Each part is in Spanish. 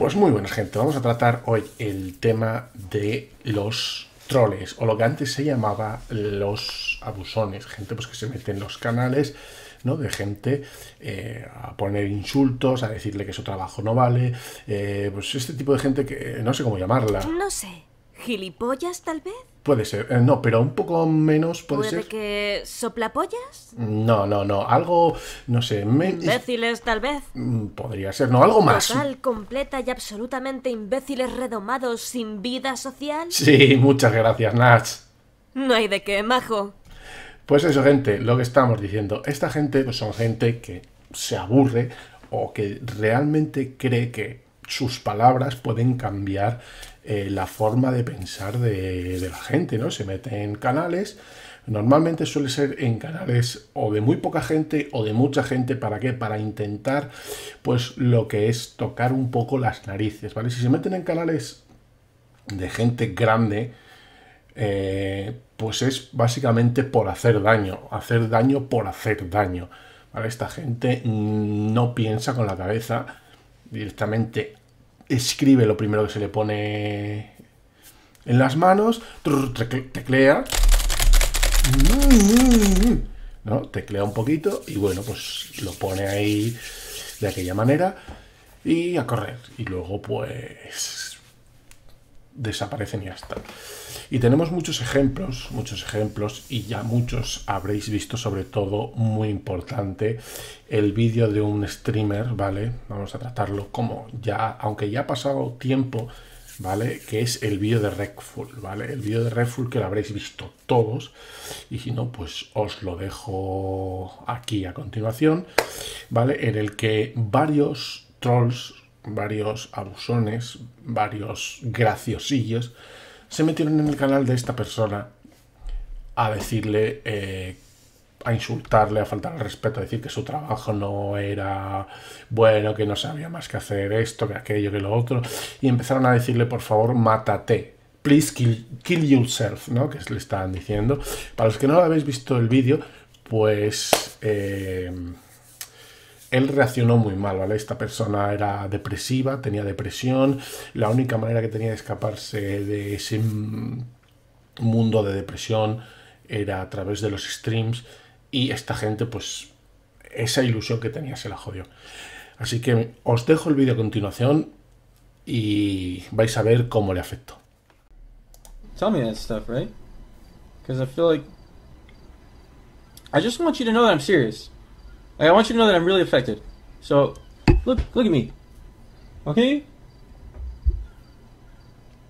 Pues muy buenas gente, vamos a tratar hoy el tema de los troles, o lo que antes se llamaba los abusones, gente pues que se mete en los canales, ¿no? De gente eh, a poner insultos, a decirle que su trabajo no vale, eh, pues este tipo de gente que no sé cómo llamarla. No sé, gilipollas tal vez. Puede ser, eh, no, pero un poco menos puede, ser? ¿Puede ser. que soplapollas? No, no, no, algo, no sé. Imbéciles, tal vez. Mm, podría ser, no, algo más. Total, completa y absolutamente imbéciles redomados sin vida social. Sí, muchas gracias, Nash. No hay de qué, majo. Pues eso, gente, lo que estamos diciendo. Esta gente pues, son gente que se aburre o que realmente cree que sus palabras pueden cambiar eh, la forma de pensar de, la gente, ¿no? Se meten en canales, normalmente suele ser en canales o de muy poca gente o de mucha gente, ¿para qué? Para intentar, pues, lo que es tocar un poco las narices, ¿vale? Si se meten en canales de gente grande, eh, pues es básicamente por hacer daño, hacer daño por hacer daño. ¿vale? Esta gente no piensa con la cabeza, directamente escribe lo primero que se le pone en las manos, teclea, ¿no? Teclea un poquito y bueno, pues lo pone ahí de aquella manera y a correr. Y luego pues desaparecen y hasta Y tenemos muchos ejemplos, muchos ejemplos, y ya muchos habréis visto, sobre todo, muy importante, el vídeo de un streamer, ¿vale? Vamos a tratarlo como ya, aunque ya ha pasado tiempo, ¿vale? Que es el vídeo de Redful, ¿vale? El vídeo de Redful que lo habréis visto todos, y si no, pues os lo dejo aquí a continuación, ¿vale? En el que varios trolls varios abusones, varios graciosillos, se metieron en el canal de esta persona a decirle, eh, a insultarle, a faltar al respeto, a decir que su trabajo no era bueno, que no sabía más que hacer esto, que aquello, que lo otro, y empezaron a decirle, por favor, mátate, please kill, yourself, ¿no? Que le estaban diciendo. Para los que no habéis visto el vídeo, pues eh, él reaccionó muy mal, ¿vale? Esta persona era depresiva, tenía depresión, la única manera que tenía de escaparse de ese mundo de depresión era a través de los streams y esta gente pues esa ilusión que tenía se la jodió. Así que os dejo el vídeo a continuación y vais a ver cómo le afectó. Tell me stuff, right? I feel like I just want you to know that I'm serious. I want you to know that I'm really affected. So, look, look at me. Okay?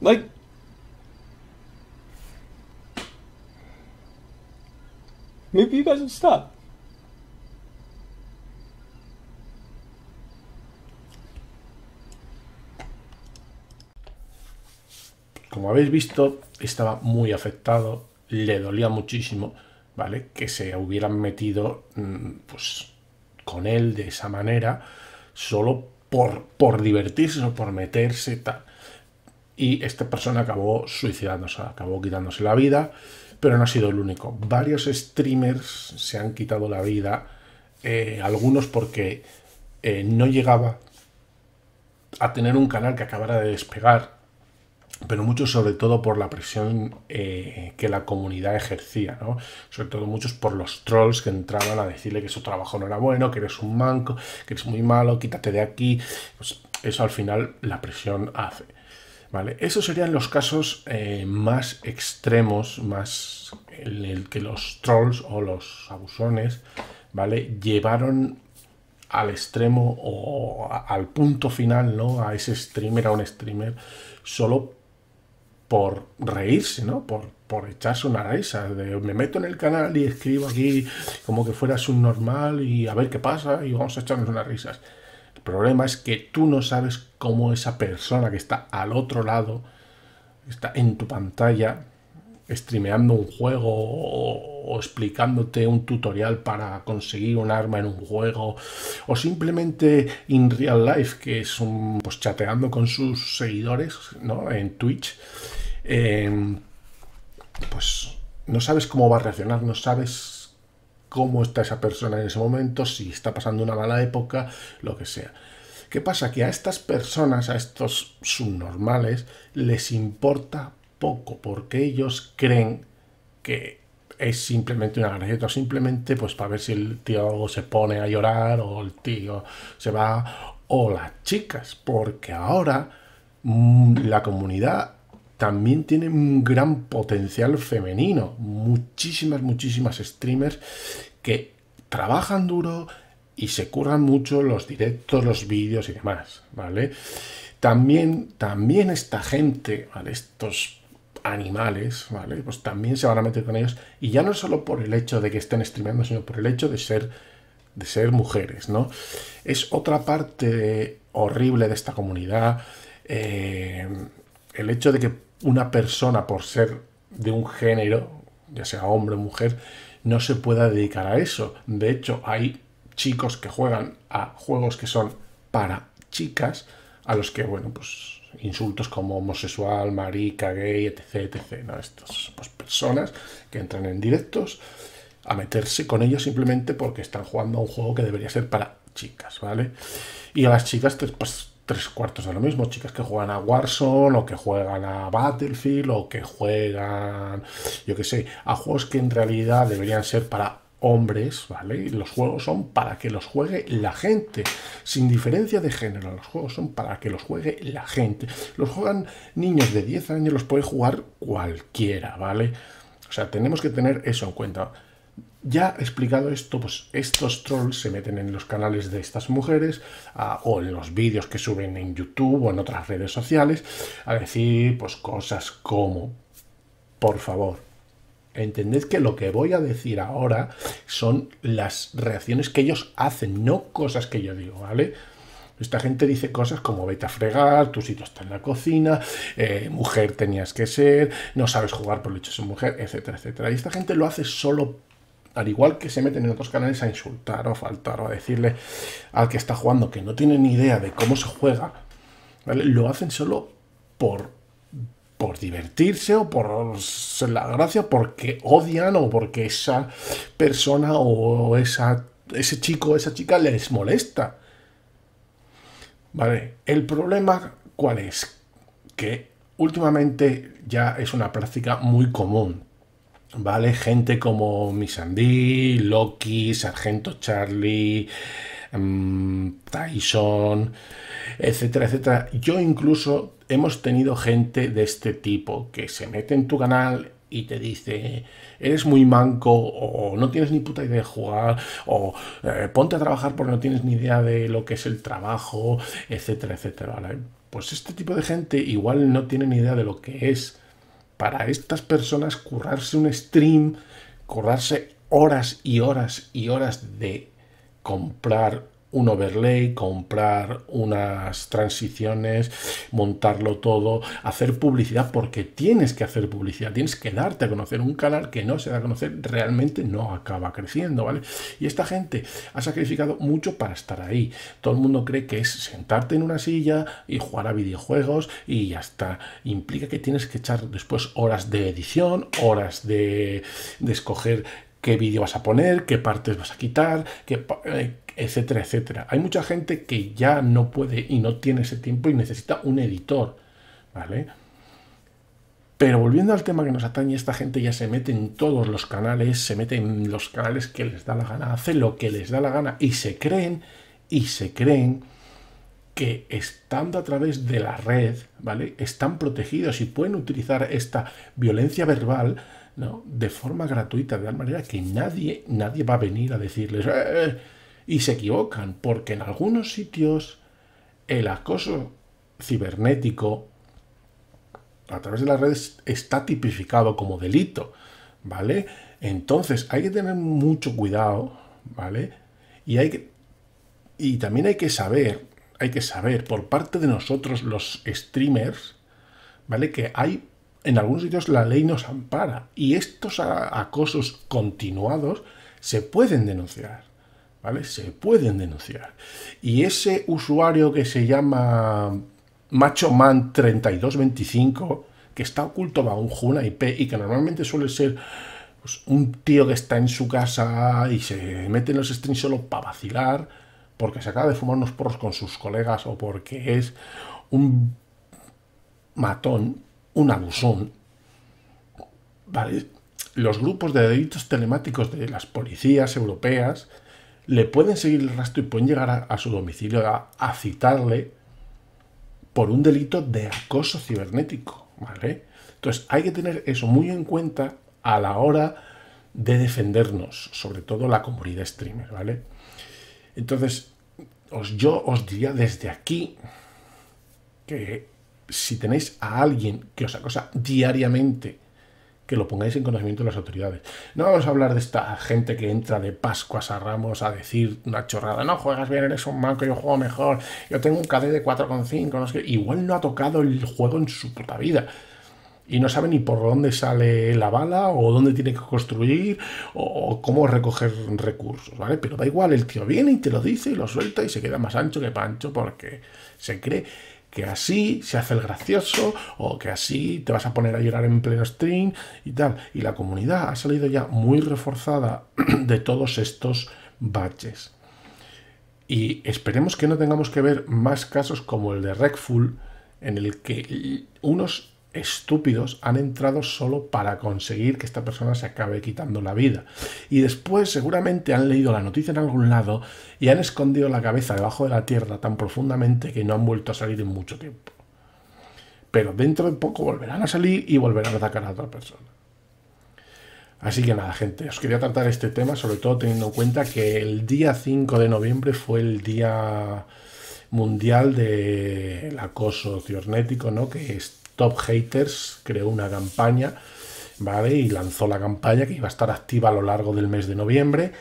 Like, maybe you guys would stop. Como habéis visto, estaba muy afectado, le dolía muchísimo, ¿vale? Que se hubieran metido, mm, pues, con él de esa manera, solo por, por divertirse o por meterse tal. Y esta persona acabó suicidándose, acabó quitándose la vida, pero no ha sido el único. Varios streamers se han quitado la vida, eh, algunos porque eh, no llegaba a tener un canal que acabara de despegar pero mucho sobre todo por la presión eh, que la comunidad ejercía, ¿no? Sobre todo muchos por los trolls que entraban a decirle que su trabajo no era bueno, que eres un manco, que eres muy malo, quítate de aquí. Pues eso al final la presión hace. ¿Vale? Esos serían los casos eh, más extremos, más en el que los trolls o los abusones, ¿vale? Llevaron al extremo o al punto final, ¿no? A ese streamer, a un streamer, solo por reírse, ¿no? Por, echarse una risa. me meto en el canal y escribo aquí como que fuera subnormal y a ver qué pasa y vamos a echarnos unas risas. El problema es que tú no sabes cómo esa persona que está al otro lado, está en tu pantalla, streameando un juego o, explicándote un tutorial para conseguir un arma en un juego o simplemente in real life que es un pues chateando con sus seguidores ¿no? en Twitch em, pues no sabes cómo va a reaccionar no sabes cómo está esa persona en ese momento si está pasando una mala época lo que sea ¿Qué pasa? Que a estas personas, a estos subnormales, les importa porque ellos creen que es simplemente una galleta, simplemente pues para ver si el tío se pone a llorar o el tío se va o las chicas, porque ahora mm, la comunidad también tiene un gran potencial femenino, muchísimas, muchísimas streamers que trabajan duro y se curran mucho los directos, los vídeos y demás, ¿vale? También, también esta gente, Estos animales, ¿vale? Pues también se van a meter con ellos. Y ya no solo por el hecho de que estén streameando, sino por el hecho de ser, de ser mujeres, ¿no? Es otra parte horrible de esta comunidad. Eh, el hecho de que una persona, por ser de un género, ya sea hombre o mujer, no se pueda dedicar a eso. De hecho, hay chicos que juegan a juegos que son para chicas, a los que, bueno, pues insultos como homosexual, marica, gay, etc, etc. Estas pues, personas que entran en directos a meterse con ellos simplemente porque están jugando a un juego que debería ser para chicas, ¿vale? Y a las chicas, tres, pues, tres cuartos de lo mismo. Chicas que juegan a Warzone, o que juegan a Battlefield, o que juegan, yo qué sé, a juegos que en realidad deberían ser para hombres, ¿vale? Los juegos son para que los juegue la gente, sin diferencia de género. Los juegos son para que los juegue la gente. Los juegan niños de 10 años, los puede jugar cualquiera, ¿vale? O sea, tenemos que tener eso en cuenta. Ya explicado esto, pues estos trolls se meten en los canales de estas mujeres ah, o en los vídeos que suben en YouTube o en otras redes sociales a decir pues cosas como, por favor, Entended que lo que voy a decir ahora son las reacciones que ellos hacen, no cosas que yo digo, ¿vale? Esta gente dice cosas como vete a fregar, tu sitio está en la cocina, eh, mujer tenías que ser, no sabes jugar por el hecho de ser mujer, etcétera, etcétera. Y esta gente lo hace solo, al igual que se meten en otros canales a insultar o a faltar o a decirle al que está jugando que no tiene ni idea de cómo se juega, ¿vale? Lo hacen solo por divertirse o por la gracia, porque odian o porque esa persona o esa, ese chico esa chica les molesta. Vale, el problema cuál es? Que últimamente ya es una práctica muy común. ¿Vale? Gente como Missandí, Loki, Sargento Charlie, mm, Tyson, etcétera, etcétera. Yo incluso hemos tenido gente de este tipo que se mete en tu canal y te dice, eres muy manco o no tienes ni puta idea de jugar o eh, ponte a trabajar porque no tienes ni idea de lo que es el trabajo, etcétera, etcétera. Pues este tipo de gente igual no tiene ni idea de lo que es para estas personas currarse un stream, currarse horas y horas y horas de comprar un overlay, comprar unas transiciones, montarlo todo, hacer publicidad, porque tienes que hacer publicidad, tienes que darte a conocer un canal que no se da a conocer, realmente no acaba creciendo, ¿vale? Y esta gente ha sacrificado mucho para estar ahí. Todo el mundo cree que es sentarte en una silla y jugar a videojuegos y hasta Implica que tienes que echar después horas de edición, horas de, de escoger qué vídeo vas a poner, qué partes vas a quitar, eh, etcétera, etcétera. Hay mucha gente que ya no puede y no tiene ese tiempo y necesita un editor, ¿vale? Pero volviendo al tema que nos atañe, esta gente ya se mete en todos los canales, se mete en los canales que les da la gana, hace lo que les da la gana y se creen, y se creen que estando a través de la red, ¿vale? Están protegidos y pueden utilizar esta violencia verbal de forma gratuita, de tal manera que nadie, nadie va a venir a decirles, eh, eh", y se equivocan, porque en algunos sitios el acoso cibernético a través de las redes está tipificado como delito, ¿vale? Entonces hay que tener mucho cuidado, ¿vale? Y hay que, y también hay que saber, hay que saber por parte de nosotros los streamers, ¿vale? Que hay en algunos sitios la ley nos ampara y estos acosos continuados se pueden denunciar. ¿Vale? Se pueden denunciar. Y ese usuario que se llama MachoMan3225, que está oculto bajo un Juna IP y que normalmente suele ser pues, un tío que está en su casa y se mete en los streams solo para vacilar, porque se acaba de fumar unos porros con sus colegas o porque es un matón, un abusón. ¿vale? Los grupos de delitos telemáticos de las policías europeas le pueden seguir el rastro y pueden llegar a, su domicilio a, citarle por un delito de acoso cibernético. ¿vale? Entonces hay que tener eso muy en cuenta a la hora de defendernos, sobre todo la comunidad streamer. ¿vale? Entonces, os, yo os diría desde aquí que si tenéis a alguien que os acosa diariamente, que lo pongáis en conocimiento de las autoridades. No vamos a hablar de esta gente que entra de Pascuas a Ramos a decir una chorrada, no juegas bien, eres un manco, yo juego mejor, yo tengo un KD de 4,5, no sé Igual no ha tocado el juego en su puta vida. Y no sabe ni por dónde sale la bala, o dónde tiene que construir, o cómo recoger recursos, ¿vale? Pero da igual, el tío viene y te lo dice y lo suelta y se queda más ancho que Pancho porque se cree que así se hace el gracioso o que así te vas a poner a llorar en pleno stream y tal. Y la comunidad ha salido ya muy reforzada de todos estos baches. Y esperemos que no tengamos que ver más casos como el de Redful, en el que unos estúpidos han entrado solo para conseguir que esta persona se acabe quitando la vida. Y después seguramente han leído la noticia en algún lado y han escondido la cabeza debajo de la tierra tan profundamente que no han vuelto a salir en mucho tiempo. Pero dentro de poco volverán a salir y volverán a atacar a otra persona. Así que nada, gente, os quería tratar este tema, sobre todo teniendo en cuenta que el día 5 de noviembre fue el día mundial del acoso cibernético, ¿no? Que es Top Haters creó una campaña, ¿vale? Y lanzó la campaña que iba a estar activa a lo largo del mes de noviembre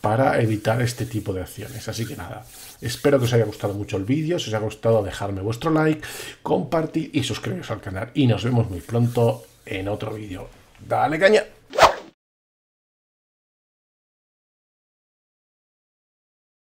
para evitar este tipo de acciones. Así que nada, espero que os haya gustado mucho el vídeo, si os ha gustado dejarme vuestro like, compartir y suscribiros al canal. Y nos vemos muy pronto en otro vídeo. ¡Dale caña!